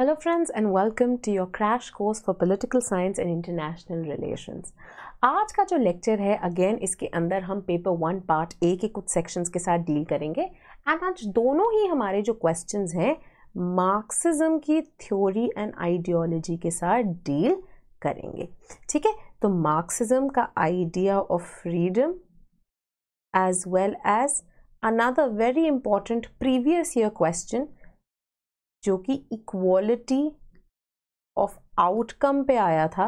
Hello friends and welcome to your crash course for political science and international relations आज का जो lecture है again इसके अंदर हम पेपर वन पार्ट ए के कुछ सेक्शंस के साथ डील करेंगे एंड आज दोनों ही हमारे जो क्वेश्चंस हैं मार्क्सिज्म की थ्योरी एंड आइडियोलॉजी के साथ डील करेंगे ठीक है तो मार्क्सिज्म का idea of freedom as well as another very important previous year question जो कि इक्वालिटी ऑफ आउटकम पे आया था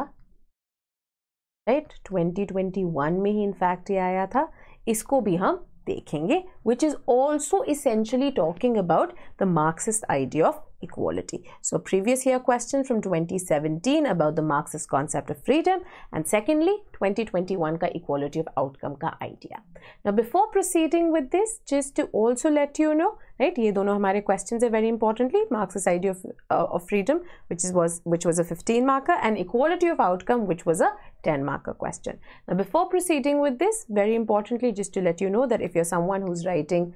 राइट right? 2021 में ही इनफैक्ट ये आया था इसको भी हम देखेंगे which is also essentially talking about the Marxist idea of equality. So previous year question from 2017 about the Marxist concept of freedom and secondly 2021 ka equality of outcome ka idea. Now before proceeding with this just to also let you know right ye dono hamare questions are very importantly Marxist idea of, uh, of freedom which is was which was a 15 marker and equality of outcome which was a 10 marker question. Now before proceeding with this very importantly just to let you know that if you're someone who's writing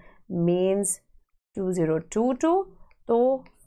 mains 2022 so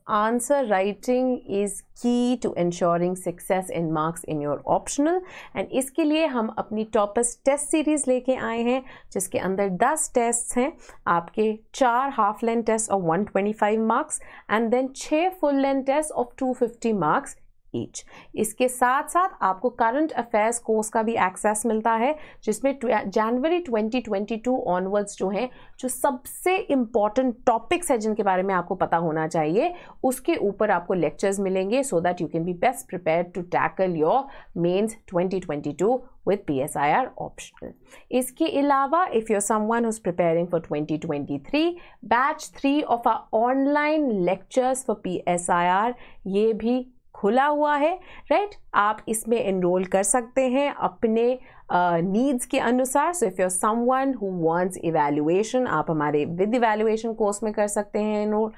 answer writing is key to ensuring success in marks in your optional and इसके लिए हम अपनी टॉपस test series लेके आए हैं जिसके अंदर 10 test हैं आपके चार half length test of 125 marks and then छः full length test of 250 marks each इसके साथ साथ आपको करंट अफेयर्स कोर्स का भी एक्सेस मिलता है जिसमें जनवरी 2022 ऑनवर्ड्स जो हैं जो सबसे इम्पॉर्टेंट टॉपिक्स है जिनके बारे में आपको पता होना चाहिए उसके ऊपर आपको लेक्चर्स मिलेंगे so that you can be best prepare to tackle your mains 2022 with PSIR optional. इसके अलावा if you're someone who's preparing for 2023, batch 3 of our online lectures for PSIR ये भी खुला हुआ है राइट आप इसमें इनरोल कर सकते हैं अपने नीड्स uh, के अनुसार so if you someone who wants evaluation आप हमारे विद इवेल्युएशन कोर्स में कर सकते हैं enrol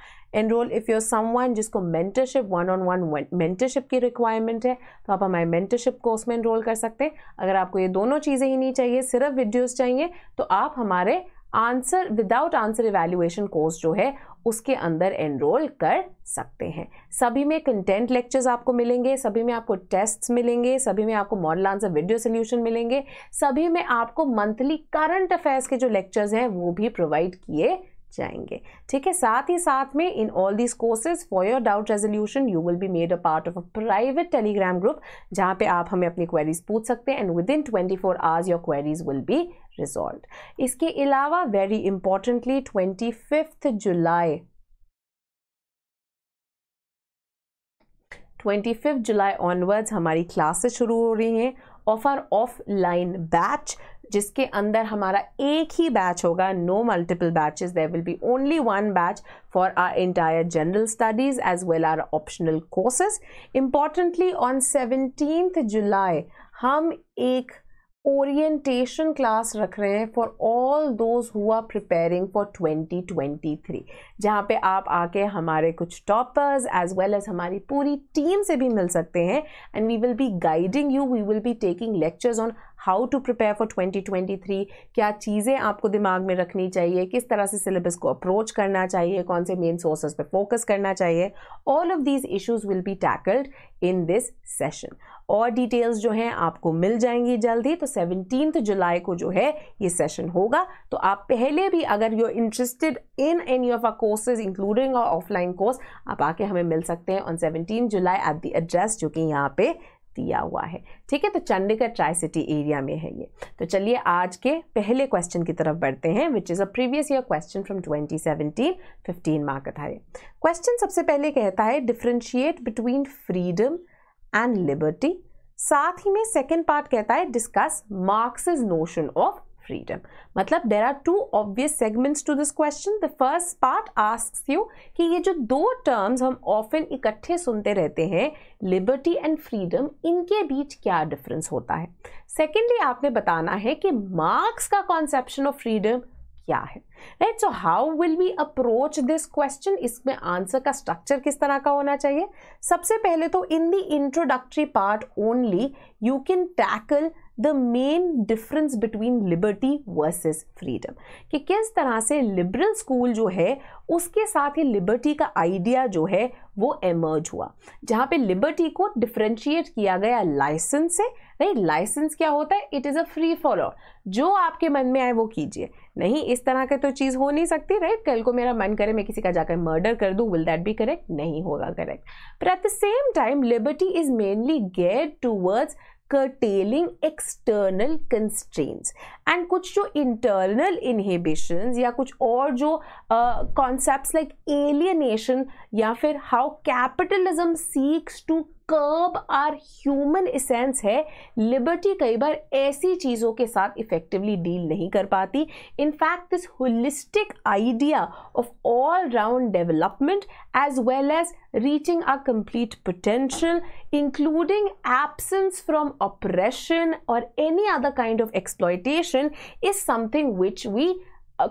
enrol if you someone जिसको mentorship one on one mentorship की रिक्वायरमेंट है तो आप हमारे मेंटरशिप कोर्स में इनरोल कर सकते हैं अगर आपको ये दोनों चीज़ें ही नहीं चाहिए सिर्फ वीडियोज़ चाहिए तो आप हमारे answer without answer evaluation course जो है उसके अंदर एनरोल कर सकते हैं सभी में कंटेंट लेक्चर्स आपको मिलेंगे सभी में आपको टेस्ट्स मिलेंगे सभी में आपको मॉडल आंसर वीडियो सोल्यूशन मिलेंगे सभी में आपको मंथली करंट अफेयर्स के जो लेक्चर्स हैं वो भी प्रोवाइड किए जाएंगे ठीक है साथ ही साथ में in all these courses for your doubt resolution you will be made a part of a private Telegram group जहाँ पे आप हमें अपनी क्वेरीज पूछ सकते हैं and within twenty four hours your queries will be resolved इसके अलावा very importantly twenty fifth July twenty fifth July onwards हमारी क्लासेस शुरू हो रही हैं ऑफ आर ऑफलाइन बैच जिसके अंदर हमारा एक ही बैच होगा no multiple batches there will be only one batch for our entire general studies as well our optional courses importantly on seventeen July हम एक ओरिएंटेशन क्लास रख रहे हैं for all those who are preparing for 2023 जहाँ पे आप आके हमारे कुछ टॉपर्स एज वेल एज हमारी पूरी टीम से भी मिल सकते हैं and we will be guiding you we will be taking lectures on how to prepare for 2023 क्या चीज़ें आपको दिमाग में रखनी चाहिए किस तरह से सिलेबस को अप्रोच करना चाहिए कौन से मेन सोर्सेज पे फोकस करना चाहिए all of these issues will be tackled in this session और डिटेल्स जो हैं आपको मिल जाएंगी जल्दी तो सेवनटीन जुलाई को जो है ये सेशन होगा तो आप पहले भी अगर you interested in any of our courses including और ऑफलाइन कोर्स आप आके हमें मिल सकते हैं on seventeen July at the address जो कि यहाँ पे दिया हुआ है ठीक है तो चंडीगढ़ ट्राई सिटी एरिया में है ये तो चलिए आज के पहले क्वेश्चन की तरफ बढ़ते हैं which is a previous year question from 2017 15 mark ये क्वेश्चन सबसे पहले कहता है differentiate between freedom and liberty साथ ही में सेकेंड पार्ट कहता है discuss Marx's notion of freedom मतलब there are two obvious segments to this question the first part asks you कि ये जो दो terms हम often इकट्ठे सुनते रहते हैं liberty and freedom इनके बीच क्या difference होता है secondly आपने बताना है कि marx का conception of freedom क्या है right so how will we approach this question इसमें आंसर का स्ट्रक्चर किस तरह का होना चाहिए सबसे पहले तो in the introductory part only you can tackle the main difference between liberty versus freedom कि किस तरह से लिबरल स्कूल जो है उसके साथ ही लिबर्टी का आइडिया जो है वो एमर्ज हुआ जहाँ पे लिबर्टी को डिफ्रेंशिएट किया गया लाइसेंस से नहीं लाइसेंस क्या होता है it is a free follower जो आपके मन में आए वो कीजिए नहीं इस तरह के तो चीज़ हो नहीं सकती राइट कल को मेरा मन करे मैं किसी का जाकर मर्डर कर दूँ विल दैट भी करेक्ट नहीं होगा करेक्ट पर at the same time liberty is mainly गेट towards curtailing external constraints and कुछ जो इंटरनल इनहिबिशंस या कुछ और जो कॉन्सेप्ट लाइक एलियनेशन या फिर how capitalism seeks to curb our human essence है लिबर्टी कई बार ऐसी चीज़ों के साथ इफेक्टिवली डील नहीं कर पाती in fact this holistic idea of all round development as well as reaching our complete potential including absence from oppression और any other kind of exploitation is something which we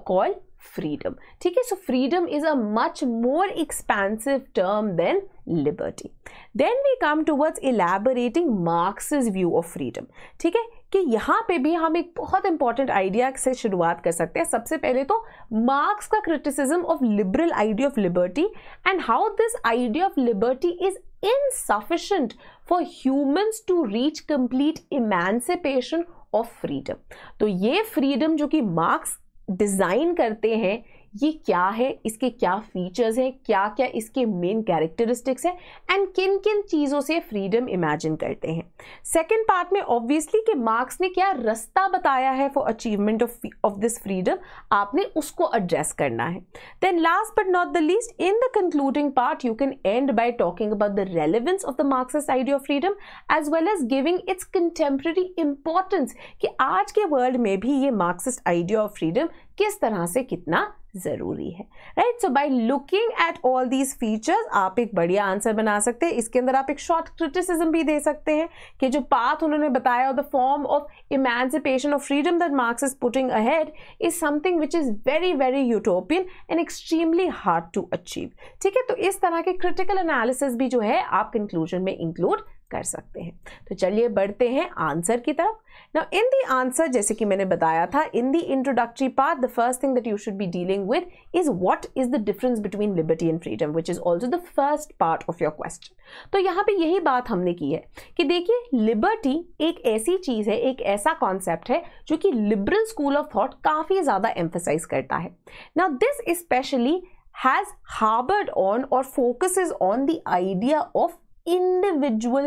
call freedom ठीक है so freedom is a much more expansive term than liberty then we come towards elaborating Marx's view of freedom ठीक है कि यहाँ पे भी हम एक बहुत इंपॉर्टेंट आइडिया से शुरुआत कर सकते हैं सबसे पहले तो मार्क्स का criticism of liberal idea of liberty and how this idea of liberty is insufficient for humans to reach complete emancipation of freedom तो ये फ्रीडम जो कि मार्क्स डिज़ाइन करते हैं ये क्या है इसके क्या फीचर्स हैं क्या क्या इसके मेन कैरेक्टरिस्टिक्स हैं एंड किन किन चीज़ों से फ्रीडम इमेजिन करते हैं सेकेंड पार्ट में ऑब्वियसली कि मार्क्स ने क्या रास्ता बताया है for achievement of of this freedom आपने उसको एड्रेस करना है then last but not the least in the concluding part you can end by talking about the relevance of the Marxist idea of freedom as well as giving its contemporary importance कि आज के world में भी ये Marxist idea of freedom किस तरह से कितना ज़रूरी है right so by looking at all these features आप एक बढ़िया आंसर बना सकते हैं इसके अंदर आप एक शॉर्ट क्रिटिसिज्म भी दे सकते हैं कि जो पाथ उन्होंने बताया और the form of emancipation of freedom that Marx is putting ahead is something which is very very utopian and extremely hard to achieve ठीक है तो इस तरह के क्रिटिकल एनालिसिस भी जो है आप कंक्लूजन में इंक्लूड कर सकते हैं तो चलिए बढ़ते हैं आंसर की तरफ नाउ इन दी आंसर जैसे कि मैंने बताया था in the introductory part the first thing that you should be dealing with is what is the difference between liberty and freedom which is also the first part of your question तो यहाँ पे यही बात हमने की है कि देखिए लिबर्टी एक ऐसी चीज है एक ऐसा कॉन्सेप्ट है जो कि लिबरल स्कूल ऑफ थॉट काफी ज्यादा एम्फोसाइज करता है ना this specially has harboured on और focus on the idea of individual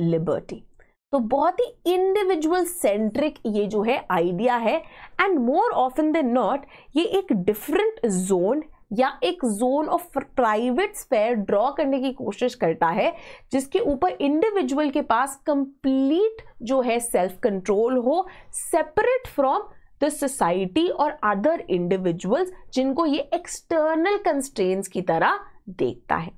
liberty तो बहुत ही इंडिविजुअल सेंट्रिक ये जो है आइडिया है and more often than not ये एक डिफरेंट जोन या एक zone of private sphere draw करने की कोशिश करता है जिसके ऊपर इंडिविजुअल के पास कंप्लीट जो है सेल्फ कंट्रोल हो सेपरेट फ्रॉम द सोसाइटी और अदर इंडिविजुअल्स जिनको ये एक्सटर्नल कंस्ट्रेंस की तरह देखता है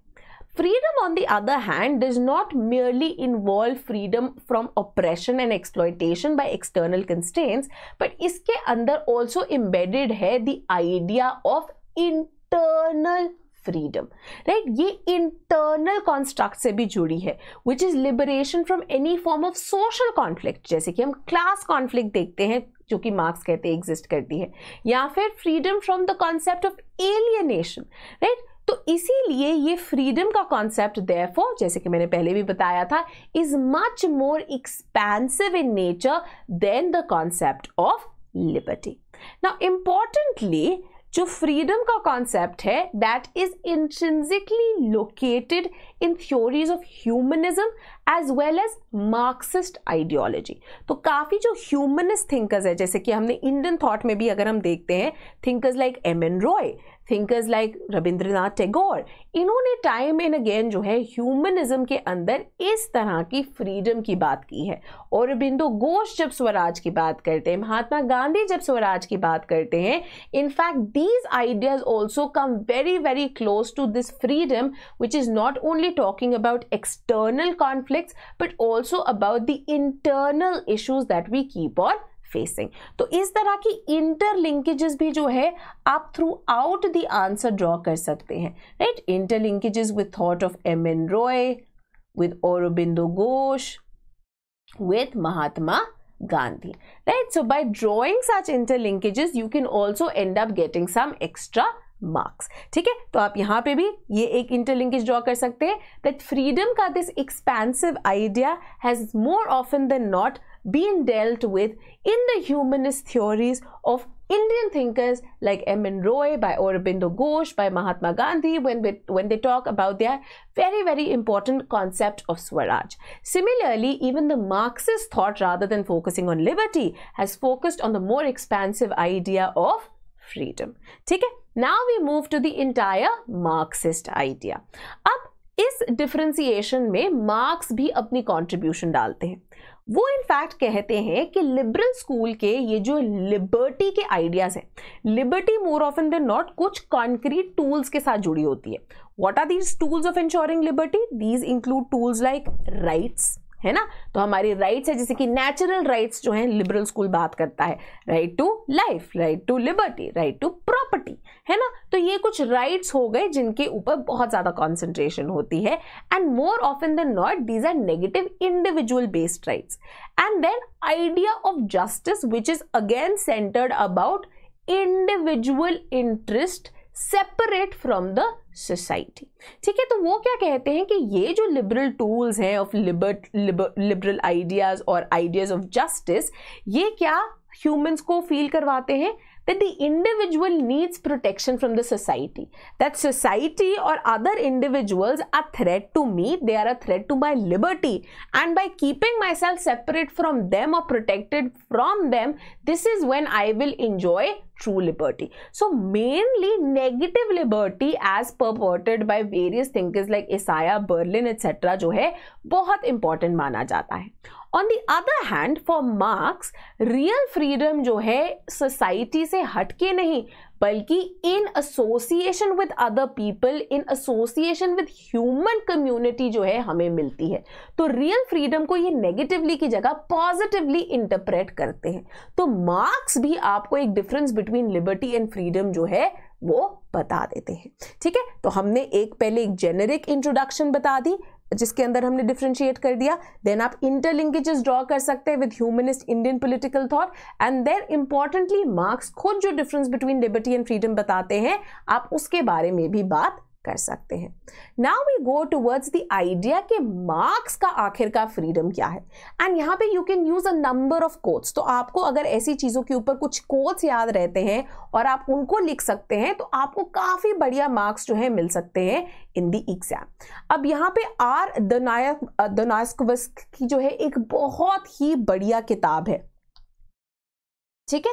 freedom on the other hand, does not merely involve freedom from oppression and exploitation by external constraints, but iske andar also embedded hai the idea of internal freedom right right? ये internal construct से भी जुड़ी है which is liberation from any form of social conflict जैसे कि हम class conflict देखते हैं जो कि मार्क्स कहते हैं एग्जिस्ट करती है या फिर freedom from the concept of alienation right तो इसीलिए ये फ्रीडम का कॉन्सेप्ट देयरफॉर जैसे कि मैंने पहले भी बताया था is much more expansive in nature than the concept of liberty now importantly जो फ्रीडम का कॉन्सेप्ट है that is intrinsically located in theories of humanism as well as Marxist ideology तो काफ़ी जो ह्यूमनिस्ट थिंकर्स है जैसे कि हमने इंडियन थॉट में भी अगर हम देखते हैं thinkers like M N Roy thinkers like Rabindranath Tagore इन्होंने टाइम एंड अगेन जो है ह्यूमनिज्म के अंदर इस तरह की फ्रीडम की बात की है और बिंदु घोष जब स्वराज की बात करते हैं महात्मा गांधी जब स्वराज की बात करते हैं in fact these ideas also come very very close to this freedom which is not only talking about external conflict but also about the internal issues that we keep on facing तो इस तरह की इंटर लिंकेजेस भी जो है आप throughout the answer draw कर सकते हैं right interlinkages with thought of M N Roy with Aurobindo Ghosh with Mahatma right so So drawing such interlinkages you can also end up getting some extra marks ठीक है तो आप यहां पे भी ये एक इंटरलिंकेज ड्रॉ कर सकते हैं दैट फ्रीडम का this expansive idea has more often than not been dealt with in the humanist theories of Indian thinkers like M.N. Roy, by Aurobindo Ghosh, by Mahatma Gandhi, when, we, when they talk about their very, very important concept of Swaraj. Similarly, even the Marxist thought, rather than focusing on liberty, has focused on the more expansive idea of freedom. Okay? Now we move to the entire Marxist idea. Up is differentiation, may Marx be अपनी contribution. dalte. वो in fact कहते हैं कि liberal school के ये जो liberty के ideas हैं लिबर्टी मोर ऑफ देन नॉट कुछ कॉन्क्रीट टूल्स के साथ जुड़ी होती है what are these tools of insuring liberty these include tools like rights है ना तो हमारी राइट्स है जैसे कि नेचुरल राइट्स जो हैं लिबरल स्कूल बात करता है right to life right to liberty right to property है ना तो ये कुछ राइट्स हो गए जिनके ऊपर बहुत ज़्यादा कॉन्सेंट्रेशन होती है and more often the not these are negative individual based rights and then idea of justice which is again centred about individual interest separate from the society ठीक है तो वो क्या कहते हैं कि ये जो लिबरल टूल्स हैं ऑफ लिबर लिबरल आइडियाज और आइडियाज ऑफ जस्टिस ये क्या ह्यूमन्स को फील करवाते हैं that the individual needs protection from the society that society और other individuals are threat to me they are a threat to my liberty and by keeping myself separate from them और protected from them this is when I will enjoy true liberty. So, mainly negative liberty as purported by various thinkers like Isaiah, Berlin, etc., jo hai bahut important mana jata hai on the other hand for marx real freedom jo hai society se hatke nahi बल्कि in association with other people in association with human community जो है हमें मिलती है तो real freedom को ये negatively की जगह पॉजिटिवली इंटरप्रेट करते हैं तो मार्क्स भी आपको एक difference between liberty and freedom जो है वो बता देते हैं ठीक है तो हमने एक पहले एक जेनेरिक इंट्रोडक्शन बता दी जिसके अंदर हमने डिफ्रेंशिएट कर दिया देन आप इंटरलिंकेजेस ड्रॉ कर सकते हैं with humanist Indian political thought and then importantly Marx खुद जो difference between liberty and freedom बताते हैं आप उसके बारे में भी बात कर सकते हैं now we go towards the idea के मार्क्स का आखिर का फ्रीडम क्या है एंड यहाँ पे you can use a number of quotes तो आपको अगर ऐसी चीज़ों के ऊपर कुछ कोट्स याद रहते हैं और आप उनको लिख सकते हैं तो आपको काफ़ी बढ़िया मार्क्स जो है मिल सकते हैं इन दी एग्जाम अब यहाँ पे आर दनायक uh, की जो है एक बहुत ही बढ़िया किताब है ठीक है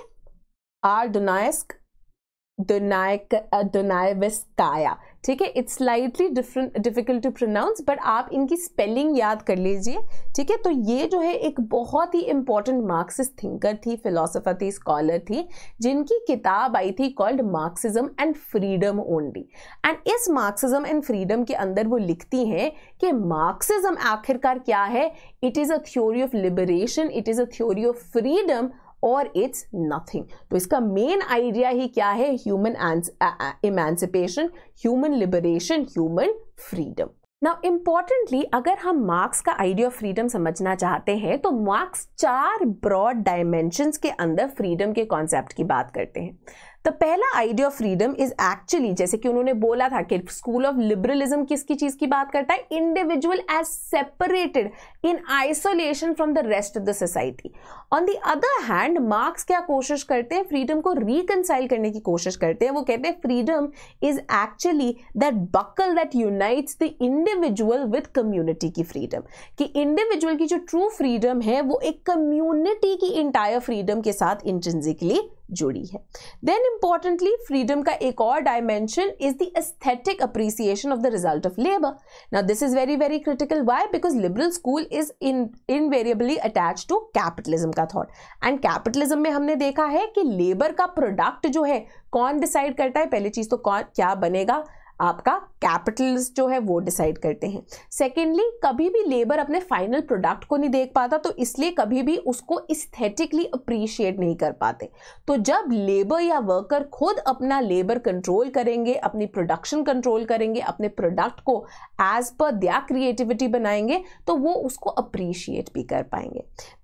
आर डोनास्क दोनायक ठीक है it's slightly different difficult to pronounce but आप इनकी स्पेलिंग याद कर लीजिए ठीक है तो ये जो है एक बहुत ही इंपॉर्टेंट मार्क्सिस्ट थिंकर थी फिलोसोफर थी स्कॉलर थी जिनकी किताब आई थी called Marxism and freedom only and इस मार्क्सिज्म एंड फ्रीडम के अंदर वो लिखती हैं कि मार्क्सिज्म आखिरकार क्या है it is a theory of liberation it is a theory of freedom और इट्स नथिंग तो इसका मेन आइडिया ही क्या है human emancipation human liberation human freedom now importantly अगर हम मार्क्स का आइडिया ऑफ फ्रीडम समझना चाहते हैं तो मार्क्स चार ब्रॉड डायमेंशंस के अंदर फ्रीडम के कॉन्सेप्ट की बात करते हैं तो पहला idea of freedom is actually जैसे कि उन्होंने बोला था कि स्कूल ऑफ लिबरलिज्म किसकी चीज की बात करता है individual as separated in isolation from the rest of the society on the other hand Marx क्या कोशिश करते हैं फ्रीडम को रिकनसाइल करने की कोशिश करते हैं वो कहते हैं freedom is actually that buckle that unites the individual with community की फ्रीडम कि इंडिविजुअल की जो ट्रू फ्रीडम है वो एक कम्युनिटी की इंटायर फ्रीडम के साथ इंटेंसिकली जुड़ी है देन इंपॉर्टेंटली फ्रीडम का एक और dimension is the aesthetic appreciation of the result of labour now this is very very critical why because liberal school is in invariably attach to capitalism का thought and capitalism में हमने देखा है कि labour का प्रोडक्ट जो है कौन डिसाइड करता है पहली चीज तो कौन क्या बनेगा आपका कैपिटल्स जो है वो डिसाइड करते हैं सेकेंडली कभी भी लेबर अपने फाइनल प्रोडक्ट को नहीं देख पाता तो इसलिए कभी भी उसको इस्थेटिकली अप्रिशिएट नहीं कर पाते तो जब लेबर या वर्कर खुद अपना लेबर कंट्रोल करेंगे अपनी प्रोडक्शन कंट्रोल करेंगे अपने प्रोडक्ट को एज पर दया क्रिएटिविटी बनाएंगे तो वो उसको अप्रिशिएट भी कर पाएंगे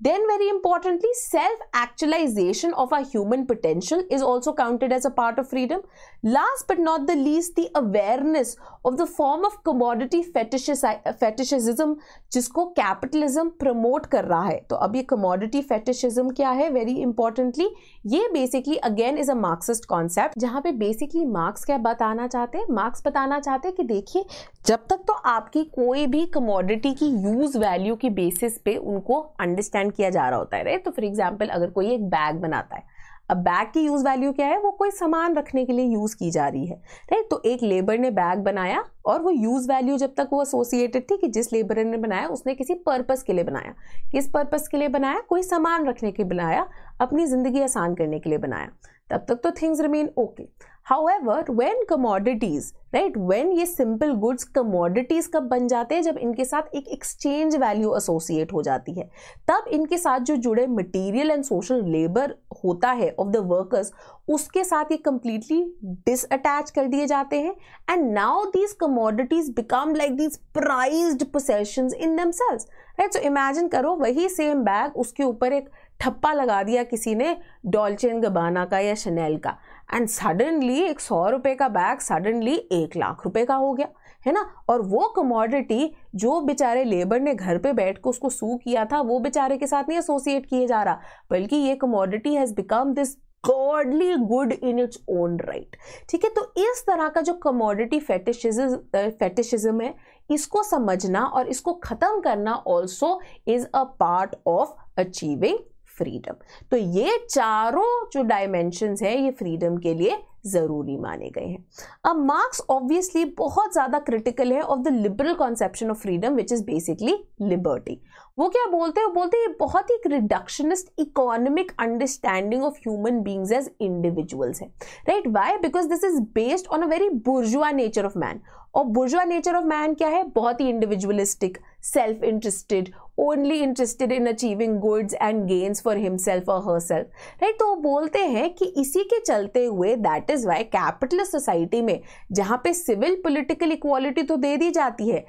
then very importantly self actualisation of a human potential is also counted as a part of freedom last but not the least the aware awareness of the form of commodity fetishism जिसको capitalism promote कर रहा है तो अब ये commodity fetishism क्या है very importantly ये basically again is a Marxist concept जहाँ पे बेसिकली मार्क्स क्या बताना चाहते हैं मार्क्स बताना चाहते हैं कि देखिए जब तक तो आपकी कोई भी कमोडिटी की यूज वैल्यू की बेसिस पे उनको अंडरस्टैंड किया जा रहा होता है रे तो फॉर एग्जाम्पल अगर कोई एक बैग बनाता है अब बैग की यूज़ वैल्यू क्या है वो कोई सामान रखने के लिए यूज़ की जा रही है राइट तो एक लेबर ने बैग बनाया और वो यूज़ वैल्यू जब तक वो एसोसिएटेड थी कि जिस लेबर ने बनाया उसने किसी पर्पस के लिए बनाया किस पर्पस के लिए बनाया कोई सामान रखने के लिए बनाया अपनी ज़िंदगी आसान करने के लिए बनाया तब तक तो things remain okay however when commodities right when ये सिंपल गुड्स कमोडिटीज कब बन जाते हैं जब इनके साथ एक एक्सचेंज वैल्यू एसोसिएट हो जाती है तब इनके साथ जो जुड़े मटेरियल एंड सोशल लेबर होता है ऑफ द वर्कर्स उसके साथ ये कंप्लीटली डिसअटैच कर दिए जाते हैं and now these commodities become like these prized possession in themselves right so imagine करो वही सेम बैग उसके ऊपर एक ठप्पा लगा दिया किसी ने डॉल्चेन गबाना का या शनैल का एंड सडनली एक सौ रुपये का बैग सडनली एक लाख रुपए का हो गया है ना और वो कमोडिटी जो बेचारे लेबर ने घर पे बैठ के उसको सू किया था वो बेचारे के साथ नहीं एसोसिएट किए जा रहा बल्कि ये commodity has become this godly good in its own right ठीक है तो इस तरह का जो कमोडिटी फैटिशिज फैटिशिज्म है इसको समझना और इसको ख़त्म करना also is a part of achieving freedom तो ये चारों जो डायमेंशंस हैं ये फ्रीडम के लिए ज़रूरी माने गए हैं अब मार्क्स ऑब्वियसली बहुत ज़्यादा क्रिटिकल है of the liberal conception of freedom which is basically liberty वो क्या बोलते हैं वो बोलते हैं ये बहुत ही reductionist economic understanding of human beings as individuals है right why because this is based on a very bourgeois nature of man और बुर्जुआ नेचर ऑफ मैन क्या है बहुत ही individualistic self interested only interested in achieving goods and gains for himself और her self right तो वो बोलते हैं कि इसी के चलते हुए that is why capitalist society में जहाँ पे सिविल पोलिटिकल इक्वालिटी तो दे दी जाती है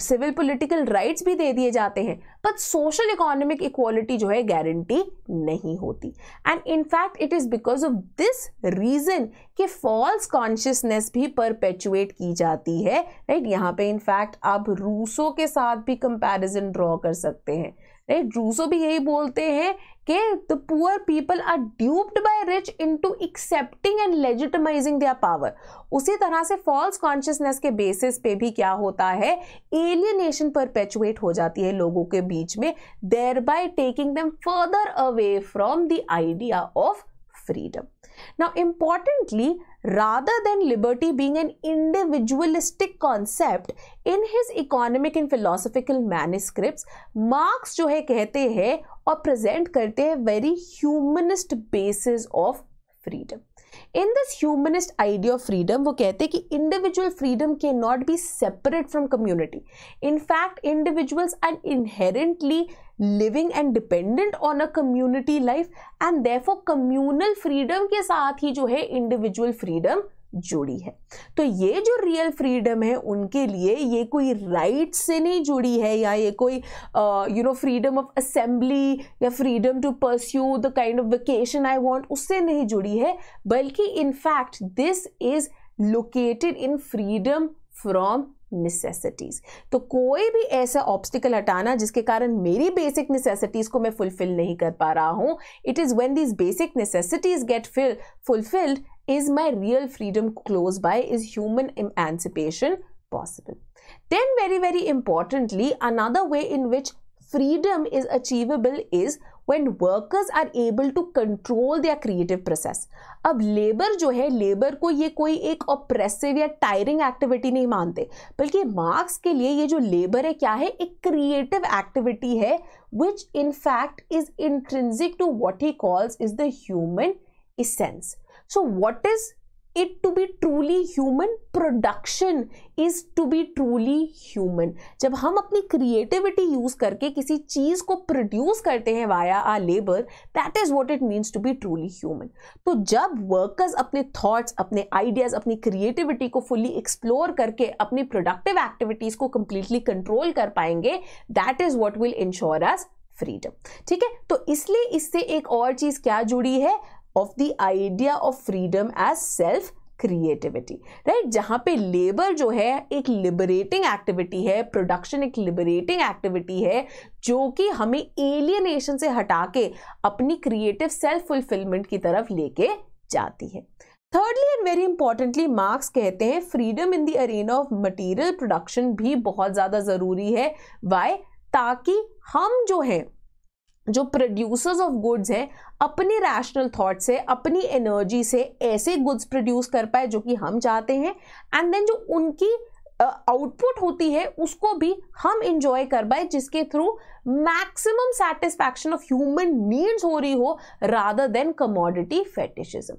सिविल पॉलिटिकल राइट्स भी दे दिए जाते हैं बट सोशल इकोनॉमिक इक्वालिटी जो है गारंटी नहीं होती and in fact it is because of this reason कि फॉल्स कॉन्शियसनेस भी परपेचुएट की जाती है राइट right? यहाँ पे इनफैक्ट आप रूसों के साथ भी कंपैरिजन ड्रॉ कर सकते हैं राइट रूसो भी यही बोलते हैं कि the poor people are duped by rich into accepting and legitimising their power उसी तरह से फॉल्स कॉन्शियसनेस के बेसिस पे भी क्या होता है एलियनेशन परपेचुएट हो जाती है लोगों के बीच में thereby taking them further away from the idea of freedom now importantly rather than liberty being an individualistic concept in his economic and philosophical manuscripts marx jo hai kehte hai aur present karte hai very humanist basis of freedom in this humanist idea of freedom वो कहते हैं कि individual freedom के not be separate from community in fact individuals and inherently living and dependent on a community life and therefore communal freedom के साथ ही जो है individual freedom जुड़ी है तो ये जो रियल फ्रीडम है उनके लिए ये कोई राइट से नहीं जुड़ी है या ये कोई you know freedom of assembly या freedom to pursue the kind of vocation I want उससे नहीं जुड़ी है बल्कि in fact this is located in freedom from necessities तो कोई भी ऐसा ऑब्स्टिकल हटाना जिसके कारण मेरी बेसिक नेसेसिटीज़ को मैं फुलफिल नहीं कर पा रहा हूँ it is when these basic necessities get fill fulfilled is my real freedom close by? Is human emancipation possible? Then, very, very importantly, another way in which freedom is achievable is when workers are able to control their creative process. अब labour जो है labour को ये कोई एक oppressive या tiring activity नहीं मानते बल्कि मार्क्स के लिए ये जो लेबर है क्या है एक क्रिएटिव एक्टिविटी है which in fact is intrinsic to what he calls is the human essence so what is it to be truly human production is to be truly human जब हम अपनी क्रिएटिविटी यूज करके किसी चीज को produce करते हैं via uh labour that is what it means to be truly human तो जब वर्कर्स अपने थॉट्स अपने आइडियाज अपनी क्रिएटिविटी को फुल्ली एक्सप्लोर करके अपनी प्रोडक्टिव एक्टिविटीज को कंप्लीटली कंट्रोल कर पाएंगे that is what will ensure us freedom ठीक है तो इसलिए इससे एक और चीज क्या जुड़ी है of the idea of freedom as self creativity right जहाँ पे लेबर जो है एक लिबरेटिंग एक्टिविटी है प्रोडक्शन एक लिबरेटिंग एक्टिविटी है जो कि हमें एलियनेशन से हटा के अपनी क्रिएटिव सेल्फ फुलफिलमेंट की तरफ लेके जाती है thirdly and very importantly Marx कहते हैं freedom in the arena of material production भी बहुत ज़्यादा ज़रूरी है वाई ताकि हम जो हैं जो प्रोड्यूसर्स ऑफ गुड्स हैं अपने रैशनल थॉट से अपनी एनर्जी से ऐसे गुड्स प्रोड्यूस कर पाए जो कि हम चाहते हैं एंड देन जो उनकी आउटपुट uh, होती है उसको भी हम इंजॉय कर पाए जिसके through maximum satisfaction of human needs हो रही हो rather than commodity fetishism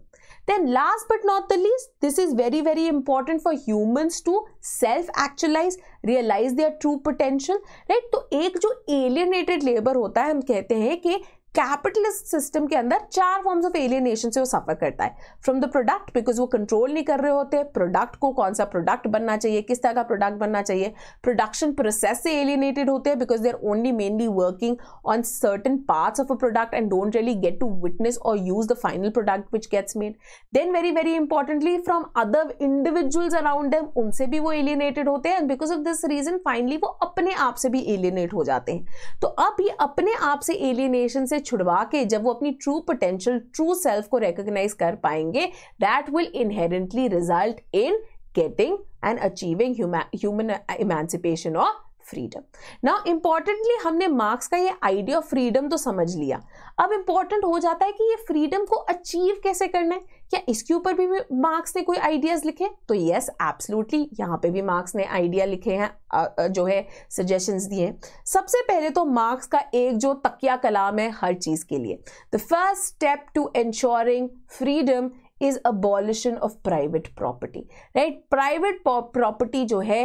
Then last but not the least, this is very, very important for humans to self-actualize, realize their true potential, right? to ek jo alienated labor hota hai hum kehte hain ki capitalist system के अंदर चार forms of alienation से वो suffer करता है from the product because वो control नहीं कर रहे होते प्रोडक्ट को कौन सा प्रोडक्ट बनना चाहिए किस तरह का प्रोडक्ट बनना चाहिए प्रोडक्शन प्रोसेस से एलियनेटेड होते हैं because they are only mainly working on certain parts of a product and don't really get to witness और use the final product which gets made then very very importantly from other individuals around them उनसे भी वो alienated होते हैं and because of this reason finally वो अपने आप से भी एलियनेट हो जाते हैं तो अब ये अपने आप से एलियनेशन से छुड़वा के जब वो अपनी ट्रू पोटेंशियल ट्रू सेल्फ को रिकग्नाइज कर पाएंगे that will inherently result in getting and achieving human emancipation of freedom ना इंपॉर्टेंटली हमने मार्क्स का ये आइडिया ऑफ फ्रीडम तो समझ लिया अब इंपॉर्टेंट हो जाता है कि ये फ्रीडम को अचीव कैसे करना है क्या इसके ऊपर भी मार्क्स ने कोई आइडियाज़ लिखे तो यस एब्सोल्युटली यहाँ पे भी मार्क्स ने आइडिया लिखे हैं जो है सजेशंस दिए सबसे पहले तो मार्क्स का एक जो तकिया कलाम है हर चीज़ के लिए the first step to ensuring freedom is abolition of private property right private property जो है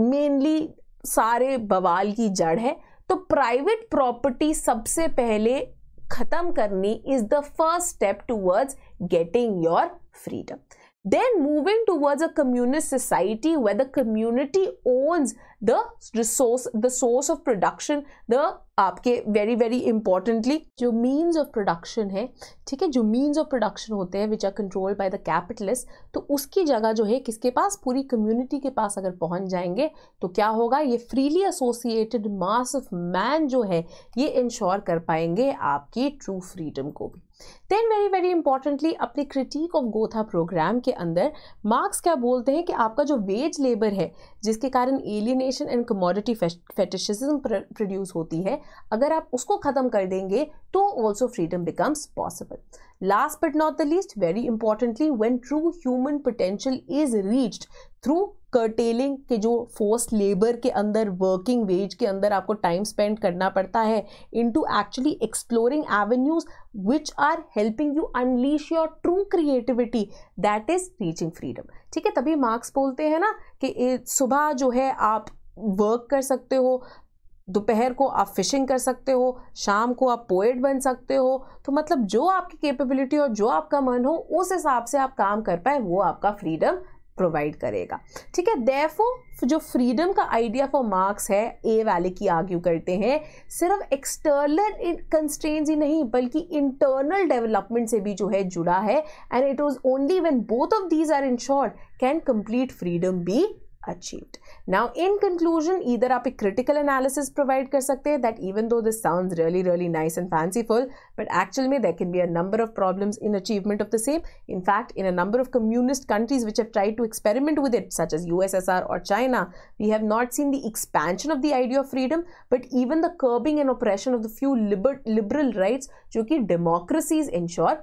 मेनली सारे बवाल की जड़ है तो प्राइवेट प्रॉपर्टी सबसे पहले ख़त्म करनी is the first step towards getting your freedom. Then moving towards a communist society where the community owns the resource, the source of production, the आपके वेरी वेरी इंपॉर्टेंटली जो मीन्स ऑफ प्रोडक्शन है ठीक है जो means of production होते हैं which are control by the capitalist तो उसकी जगह जो है किसके पास पूरी कम्युनिटी के पास अगर पहुंच जाएंगे तो क्या होगा ये freely associated mass of man जो है ये इंश्योर कर पाएंगे आपकी ट्रू फ्रीडम को भी देन वेरी वेरी इंपॉर्टेंटली अपने क्रिटिक ऑफ गोथा प्रोग्राम के अंदर मार्क्स क्या बोलते हैं कि आपका जो वेज लेबर है जिसके कारण alienation and commodity fetishism produce होती है अगर आप उसको ख़त्म कर देंगे तो also freedom becomes possible last but not the least very importantly when true human potential is reached through curtailing के जो फोर्स लेबर के अंदर वर्किंग वेज के अंदर आपको टाइम स्पेंड करना पड़ता है into actually exploring avenues which are helping you unleash your true creativity that is reaching freedom ठीक है तभी मार्क्स बोलते हैं ना कि सुबह जो है आप वर्क कर सकते हो दोपहर को आप फिशिंग कर सकते हो शाम को आप पोएट बन सकते हो तो मतलब जो आपकी कैपेबिलिटी और जो आपका मन हो उस हिसाब से आप काम कर पाए वो आपका फ्रीडम प्रोवाइड करेगा ठीक है देफो जो फ्रीडम का आइडिया फॉर मार्क्स है ए वाले की आर्ग्यू करते हैं सिर्फ एक्सटर्नल कंस्ट्रेंस ही नहीं बल्कि इंटरनल डेवलपमेंट से भी जो है जुड़ा है and it was only when both of these are in short can complete freedom be achieved. Now, in conclusion, either you can critical analysis provide कर सकते that even though this sounds really really nice and fanciful, but actually there can be a number of problems in achievement of the same. In fact, in a number of communist countries which have tried to experiment with it, such as USSR or China, we have not seen the expansion of the idea of freedom, but even the curbing and oppression of the few liber liberal rights which democracies ensure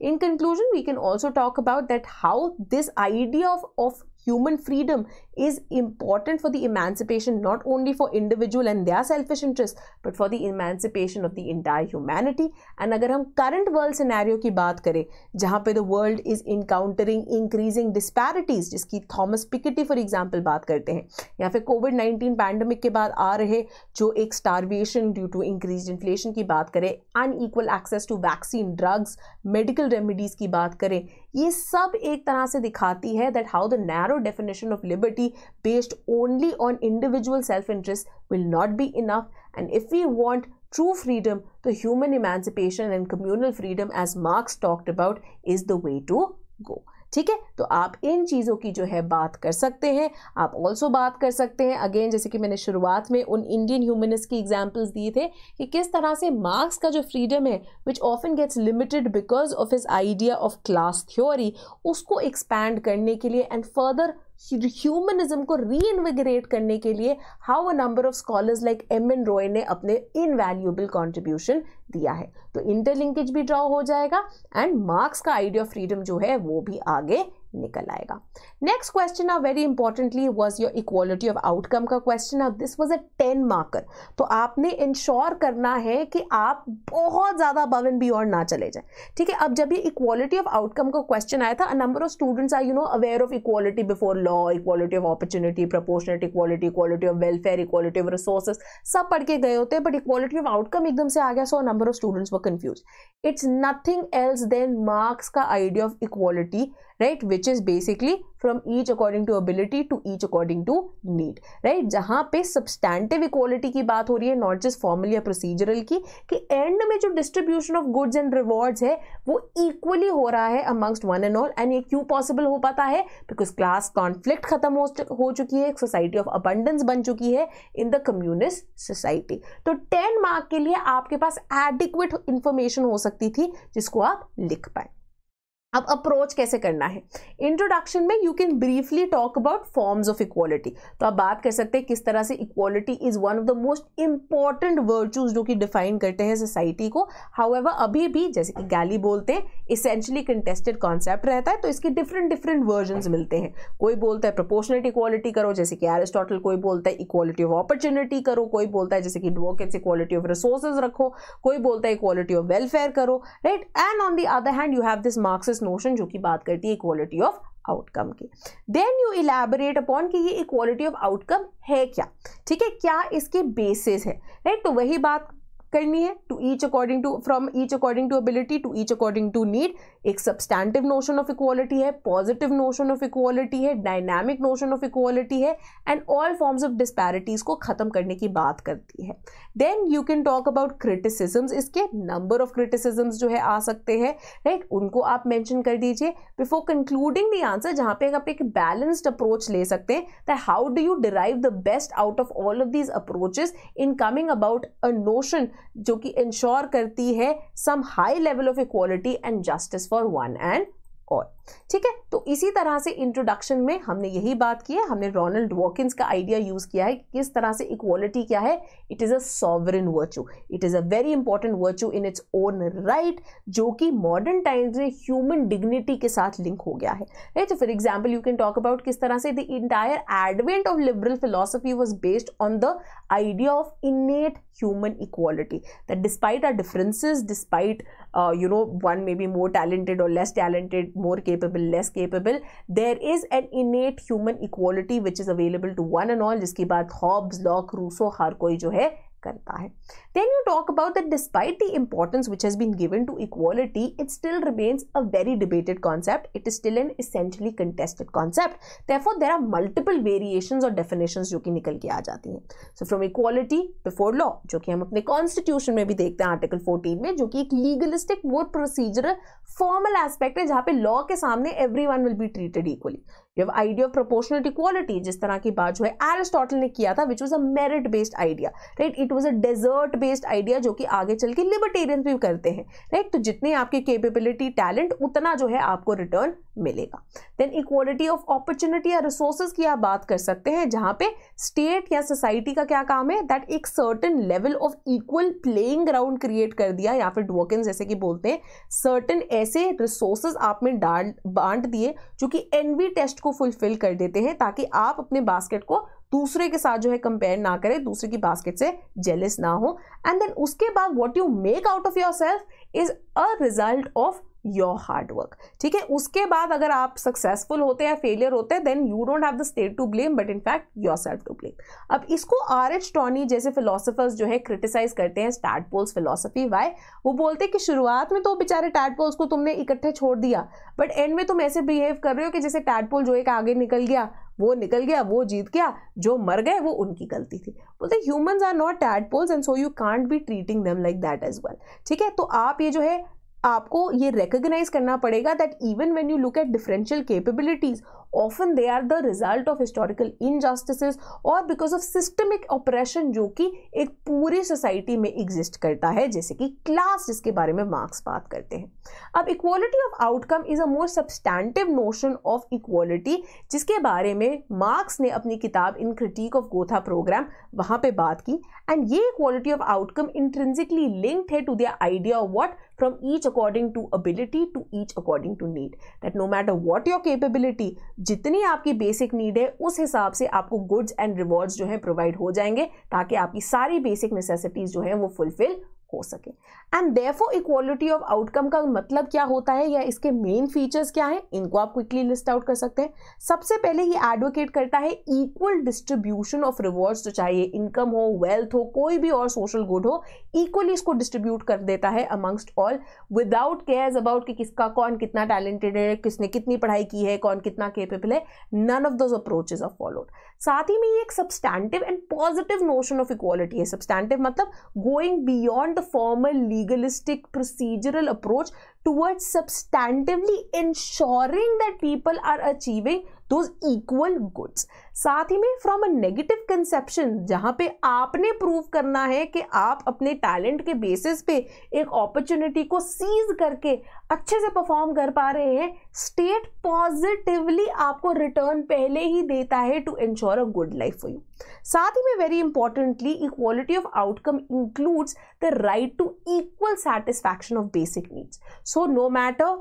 In conclusion, we can also talk about that how this idea of human freedom is important for the emancipation not only for individual and their selfish interests but for the emancipation of the entire humanity and agar hum current world scenario ki baat kare jahan pe the world is encountering increasing disparities jiski thomas piketty for example baat karte hain ya fir covid 19 pandemic ke baad aa rahe jo ek starvation due to increased inflation ki baat kare unequal access to vaccine drugs medical remedies ki baat kare ये सब एक तरह से दिखाती है that how the narrow definition of liberty based only on individual self interest will not be enough and if we want true freedom the human emancipation and communal freedom as marx talked about is the way to go ठीक है तो आप इन चीज़ों की जो है बात कर सकते हैं आप ऑल्सो बात कर सकते हैं अगेन जैसे कि मैंने शुरुआत में उन इंडियन ह्यूमनिस्ट की एग्जांपल्स दिए थे कि किस तरह से मार्क्स का जो फ्रीडम है which often gets limited because of his idea of class theory उसको एक्सपैंड करने के लिए एंड फर्दर ह्यूमनिज्म को री करने के लिए how a number of scholars like M N Roy ने अपने इनवैल्यूएबल कॉन्ट्रीब्यूशन दिया है तो इंटरलिंकेज भी ड्रॉ हो जाएगा एंड मार्क्स का आइडिया ऑफ फ्रीडम जो है वो भी आगे निकल आएगा नेक्स्ट क्वेश्चन अब very importantly was your equality of outcome का क्वेश्चन अब this was a ten marker तो आपने इंश्योर करना है कि आप बहुत ज़्यादा अब एंड बी ना चले जाए ठीक है अब जब ये इक्वालिटी ऑफ आउटकम का क्वेश्चन आया था number of students are you know aware of equality before law equality of opportunity proportionate equality equality of welfare equality of resource सब पढ़ के गए होते हैं बट इक्वालिटी ऑफ आउटकम एकदम से आ गया सो नंबर ऑफ स्टूडेंट्स वो confuse it's nothing else than Marx का idea of equality right which is basically from each according to ability to each according to need right जहाँ पे substantive equality की बात हो रही है नॉट जस्ट फॉर्मल या प्रोसीजरल की कि एंड में जो distribution of goods and rewards है वो इक्वली हो रहा है amongst one and all and ये क्यों पॉसिबल हो पाता है बिकॉज क्लास कॉन्फ्लिक्ट खत्म हो, हो चुकी है एक सोसाइटी ऑफ अबंडेंस बन चुकी है इन द कम्युनिस्ट सोसाइटी तो टेन मार्क के लिए आपके पास एडिक्वेट इंफॉर्मेशन हो सकती थी जिसको आप लिख पाए अब अप्रोच कैसे करना है इंट्रोडक्शन में you can briefly talk about forms of equality तो आप बात कर सकते हैं किस तरह से equality is one of the most important virtues जो कि डिफाइन करते हैं सोसाइटी को हाउएवर अभी भी जैसे कि गैली बोलते हैं इसेंशली कंटेस्टेड कॉन्सेप्ट रहता है तो इसके डिफरेंट डिफरेंट वर्जन मिलते हैं कोई बोलता है प्रोपोर्शनल इक्वालिटी करो जैसे कि एरिस्टोटल कोई बोलता है इक्वालिटी ऑफ अपॉर्चुनिटी करो कोई बोलता है जैसे कि डोकेट्स इक्वालिटी ऑफ रिसोर्सेज रखो कोई बोलता है इक्वालिटी ऑफ वेलफेयर करो right and on the other hand you have this Marx notion जो कि बात करती है इक्वालिटी ऑफ आउटकम की देन यू इलेबोरेट अपॉन कि ये इक्वालिटी ऑफ आउटकम है क्या ठीक है क्या इसके बेसिस है राइट तो वही बात करनी है to each according to from each according to ability to each according to need एक सब्सटैंडिव नोशन ऑफ इक्वालिटी है पॉजिटिव नोशन ऑफ इक्वालिटी है डायनामिक नोशन ऑफ इक्वालिटी है and all forms of disparities को खत्म करने की बात करती है then you can talk about criticisms इसके नंबर ऑफ क्रिटिसिजम्स जो है आ सकते हैं राइट right? उनको आप मैंशन कर दीजिए बिफोर कंक्लूडिंग द आंसर जहाँ पे आप एक बैलेंस्ड अप्रोच ले सकते हैं the how do you derive the best out of all of these approaches in coming about a notion जो कि इंश्योर करती है some high level of equality and justice for one and all ठीक है तो इसी तरह से इंट्रोडक्शन में हमने यही बात की है हमने रोनल्ड वॉकिंस का आइडिया यूज़ किया है किस तरह से इक्वालिटी क्या है it is a sovereign virtue it is a very important virtue in its own right जो कि मॉडर्न टाइम्स में ह्यूमन डिग्निटी के साथ लिंक हो गया है right for example you can talk about किस तरह से the entire advent of liberal philosophy was based on the idea of innate human equality that despite our differences despite you know one may be more talented और less talented more capable capable less capable there is an innate human equality which is available to one and all जिसकी बात Hobbs lock Rousseau हर कोई जो है करता है then you talk about that despite the importance which has been given to equality it still remains a very debated concept it is still an essentially contested concept therefore there are multiple variation और definition जो कि निकल के आ जाती हैं so from equality before law जो कि हम अपने कॉन्स्टिट्यूशन में भी देखते हैं आर्टिकल फोर्टीन में जो कि एक लीगलिस्टिक वो प्रोसीजर फॉर्मल एस्पेक्ट है जहाँ पे लॉ के सामने everyone will be treated equally you have idea of proportional equality जिस तरह की बात जो है एरिस्टोटल ने किया था which was a merit based idea right it was a desert based idea जो कि आगे चल के लिबर्टेरियन भी करते हैं राइट right? तो जितने आपकी केपेबिलिटी टैलेंट उतना जो है आपको रिटर्न मिलेगा देन इक्वालिटी ऑफ अपॉर्चुनिटी या रिसोर्सेज की आप बात कर सकते हैं जहाँ पे स्टेट या सोसाइटी का क्या काम है दैट एक certain level of equal playing ground create कर दिया या फिर डॉकिन जैसे कि बोलते हैं सर्टन ऐसे रिसोर्सेज आप में डाल बांट दिए जो कि एनवी टेस्ट को को फुलफिल कर देते हैं ताकि आप अपने बास्केट को दूसरे के साथ जो है कंपेयर ना करें दूसरे की बास्केट से जेलिस ना हो एंड देन उसके बाद what you make out of yourself is a result of your hard work ठीक है उसके बाद अगर आप सक्सेसफुल होते हैं फेलियर होते हैं then you don't have the state to blame but in fact yourself to blame अब इसको आर एच टॉनी जैसे फिलोसफर्स जो है क्रिटिसाइज करते हैं स्टार्ट पोल्स फिलोसफी वाई वो बोलते हैं कि शुरुआत में तो बेचारे टैट पोल्स को तुमने इकट्ठे छोड़ दिया बट एंड में तुम ऐसे बिहेव कर रहे हो कि जैसे टैट पोल जो एक आगे निकल गया वो निकल गया वो जीत गया जो मर गए वो उनकी गलती थी बोलते humans are not tadpoles and so you can't be treating them like that as well ठीक है तो आप ये जो है आपको ये रिकग्नाइज करना पड़ेगा that even when you look at differential capabilities often they are the result of historical injustice और बिकॉज ऑफ सिस्टमिक ऑपरेशन जो कि एक पूरी सोसाइटी में एग्जिस्ट करता है जैसे कि क्लास जिसके बारे में मार्क्स बात करते हैं अब equality of outcome is a more substantive notion of equality जिसके बारे में मार्क्स ने अपनी किताब in critique of Gotha programme वहाँ पे बात की एंड ये equality of outcome intrinsically linked है to the idea of what from each according to ability to each according to need that no matter what your capability जितनी आपकी basic need है उस हिसाब से आपको गुड्स एंड रिवॉर्ड्स जो है प्रोवाइड हो जाएंगे ताकि आपकी सारी बेसिक नेसेसिटीज़ जो है वो फुलफिल हो सके and therefore equality of outcome का मतलब क्या होता है या इसके मेन फीचर्स क्या हैं इनको आप क्विकली लिस्ट आउट कर सकते हैं सबसे पहले ये एडवोकेट करता है इक्वल डिस्ट्रीब्यूशन ऑफ रिवॉर्ड्स जो चाहिए इनकम हो वेल्थ हो कोई भी और सोशल गुड हो इक्वली इसको डिस्ट्रीब्यूट कर देता है amongst all without cares about कि किसका कौन कितना टैलेंटेड है किसने कितनी पढ़ाई की है कौन कितना केपेबल है none of those approaches are followed साथ ही में ये एक substantive and positive notion of equality है सब्सटैंडिव मतलब going beyond the the formal legalistic procedural approach towards substantively ensuring that people are achieving those equal goods साथ ही में फ्रॉम अ नेगेटिव कंसेप्शन जहाँ पे आपने प्रूव करना है कि आप अपने टैलेंट के बेसिस पे एक अपॉर्चुनिटी को सीज करके अच्छे से परफॉर्म कर पा रहे हैं स्टेट पॉजिटिवली आपको रिटर्न पहले ही देता है to ensure a good life for you साथ ही में very importantly equality of outcome includes the right to equal satisfaction of basic needs so no matter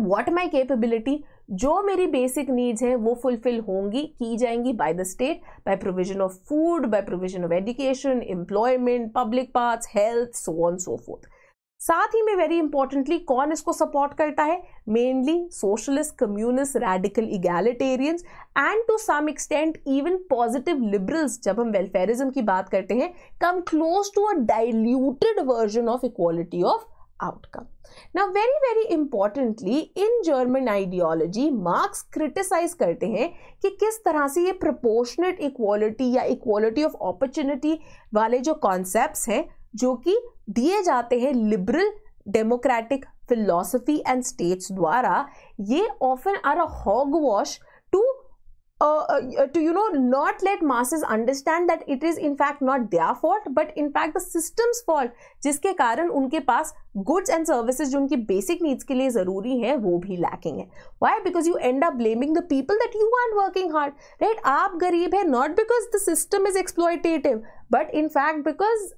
what my capability जो मेरी बेसिक नीड्स हैं वो फुलफिल होंगी की जाएंगी by the state by provision of food by provision of education employment public parts health so on so forth साथ ही में वेरी इंपॉर्टेंटली कौन इसको सपोर्ट करता है mainly socialist communist radical egalitarians and to some extent even positive liberals जब हम welfarism की बात करते हैं come close to a diluted version of equality of outcome. Now, very very importantly, in German ideology, Marx criticize करते हैं कि किस तरह से ये proportionate equality या equality of opportunity वाले जो concepts हैं जो कि दिए जाते हैं liberal democratic philosophy and states द्वारा ये often are a hogwash to uh, to you know not let masses understand that it is in fact not their fault but in fact the system's fault जिसके कारण उनके पास goods and services जो उनकी basic needs के लिए ज़रूरी हैं वो भी लैकिंग है why because you end up blaming the people that you are working hard right आप गरीब है not because the system is exploitative but in fact because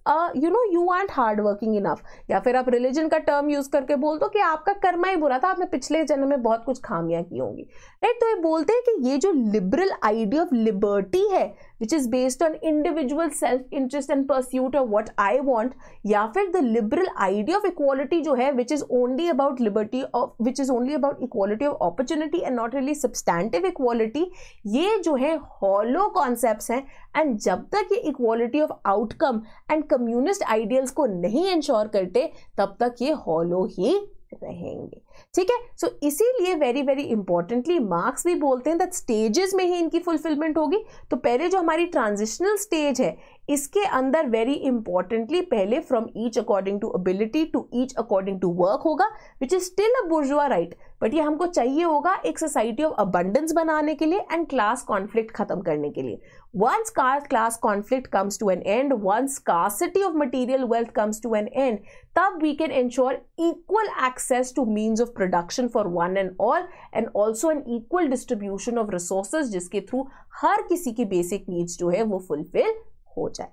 you know you aren't hard working enough या फिर आप religion का term use करके बोल दो कि आपका कर्मा ही बुरा था आपने पिछले जन्म में बहुत कुछ खामियां की होंगी राइट right? तो ये बोलते हैं कि ये जो लिबरल आइडिया ऑफ लिबर्टी है which is based on individual self interest and pursuit of what I want या फिर the liberal idea of equality जो है which is only about liberty of which is only about equality of opportunity and not really substantive equality ये जो है hollow concept हैं and जब तक ये equality of outcome and communist ideals को नहीं इंश्योर करते तब तक ये हॉलो ही रहेंगे ठीक है सो so, इसीलिए वेरी वेरी इंपॉर्टेंटली मार्क्स भी बोलते हैं दैट स्टेजेस में ही इनकी फुलफिलमेंट होगी तो पहले जो हमारी ट्रांजिशनल स्टेज है इसके अंदर वेरी इंपॉर्टेंटली पहले from each according to ability to each according to work होगा which is still a bourgeois right but ये हमको चाहिए होगा एक सोसाइटी ऑफ अबंडेंस बनाने के लिए एंड क्लास कॉन्फ्लिक्ट खत्म करने के लिए once class conflict comes to an end once scarcity of material wealth comes to an end तब we can ensure equal access to means of production for one and all and also an equal distribution of resources जिसके through हर किसी की basic needs जो है वो fulfil हो जाए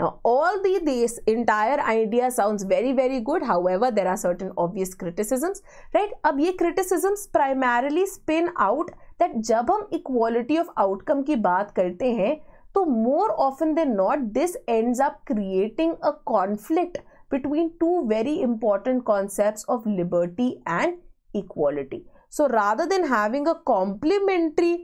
Now, all the this entire idea sounds very very good. However, there are certain obvious criticisms, right? अब ये criticisms primarily spin out that जब हम equality of outcome की बात करते हैं तो more often than not this ends up creating a conflict between two very important concepts of liberty and equality. So rather than having a complementary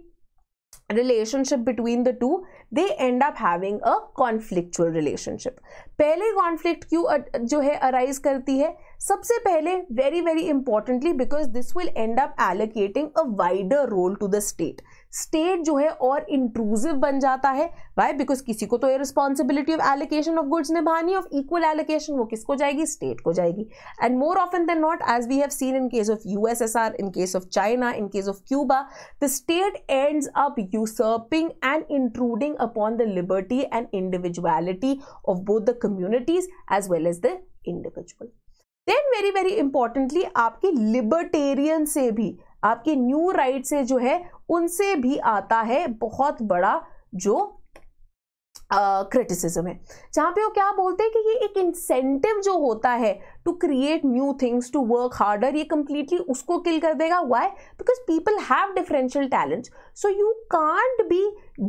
relationship between the two they end up having a conflictual relationship पहले conflict क्यों जो है arise करती है सबसे पहले very very importantly because this will end up allocating a wider role to the state state जो है और इंक्लूसिव बन जाता है वाई बिकॉज किसी को तो ये responsibility of allocation of goods निभानी ऑफ इक्वल एलोकेशन वो किसको जाएगी स्टेट को जाएगी and more often than not as we have seen in case of USSR in case of China in case of Cuba the state ends up usurping and including upon the liberty and individuality of both the communities as well as the individual then very very importantly आपकी libertarian से भी आपके new right से जो है उनसे भी आता है बहुत बड़ा जो क्रिटिसिज्म है जहाँ पे वो क्या बोलते हैं कि ये एक इंसेंटिव जो होता है to create new things to work harder ये कम्प्लीटली उसको किल कर देगा why because people have differential talents so you can't be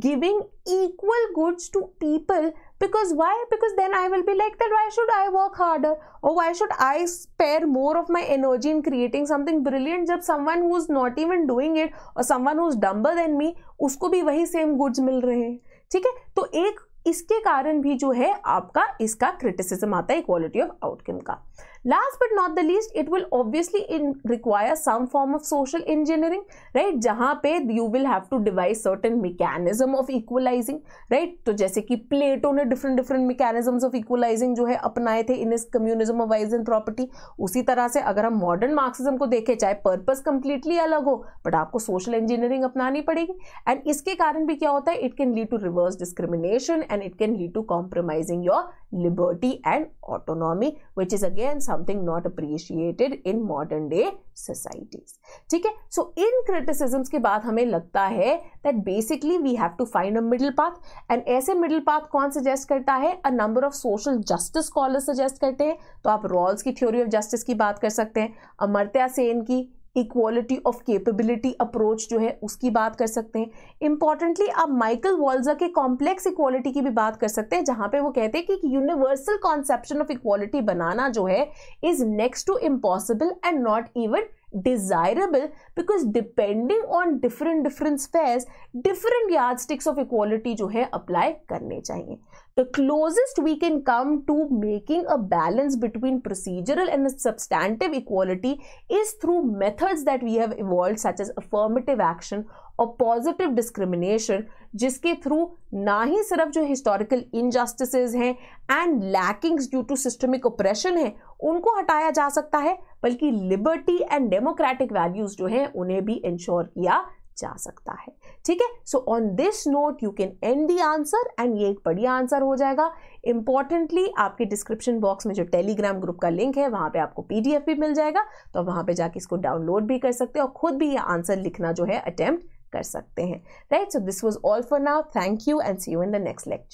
giving equal goods to people because why because then I will be like that why should I work harder और why should I spare more of my energy in creating something brilliant जब someone who is not even doing it और सम someone who is dumber than me उसको भी वही same goods मिल रहे हैं ठीक है तो एक इसके कारण भी जो है आपका इसका क्रिटिसिज्म आता है इक्वालिटी ऑफ आउटकम का last but not the least it will obviously in require some form of social engineering right जहां पे you will have to devise certain mechanism of equalising right तो जैसे कि प्लेटो ने different different mechanism of equalising जो है अपनाए थे इन इस communism of wives and property उसी तरह से अगर हम मॉडर्न मार्क्सिज्म को देखें चाहे पर्पज कंप्लीटली अलग हो बट आपको सोशल इंजीनियरिंग अपनानी पड़ेगी एंड इसके कारण भी क्या होता है it can lead to reverse discrimination and it can lead to compromising your liberty and autonomy which is again some something not appreciated in modern day societies ठीक है सो इन क्रिटिसिजम्स के बाद हमें लगता है that basically we have to find a middle path and ऐसे middle path कौन suggest करता है a number of social justice scholar suggest करते हैं तो आप रॉल्स की थ्योरी ऑफ जस्टिस की बात कर सकते हैं अमरत्या सेन की इक्वालिटी ऑफ केपेबिलिटी अप्रोच जो है उसकी बात कर सकते हैं इंपॉर्टेंटली आप माइकल वॉल्जा के कॉम्प्लेक्स इक्वालिटी की भी बात कर सकते हैं जहां पे वो कहते हैं कि यूनिवर्सल कॉन्सेप्शन ऑफ इक्वालिटी बनाना जो है is next to impossible and not even desirable because depending on different different spheres different yardsticks of equality jo hai apply karne chahiye the closest we can come to making a balance between procedural and substantive equality is through methods that we have evolved such as affirmative action or positive discrimination जिसके through ना ही सिर्फ जो historical injustices हैं and lackings due to systemic oppression है उनको हटाया जा सकता है बल्कि लिबर्टी एंड डेमोक्रेटिक वैल्यूज जो हैं उन्हें भी इंश्योर किया जा सकता है ठीक है so on this note you can end the answer and ये एक बढ़िया आंसर हो जाएगा इंपॉर्टेंटली आपके डिस्क्रिप्शन बॉक्स में जो टेलीग्राम ग्रुप का लिंक है वहां पे आपको पीडीएफ भी मिल जाएगा तो वहां पे जाके इसको डाउनलोड भी कर सकते हैं और खुद भी ये आंसर लिखना जो है अटेम्प्ट कर सकते हैं right so this was all for now thank you and see you in the next lecture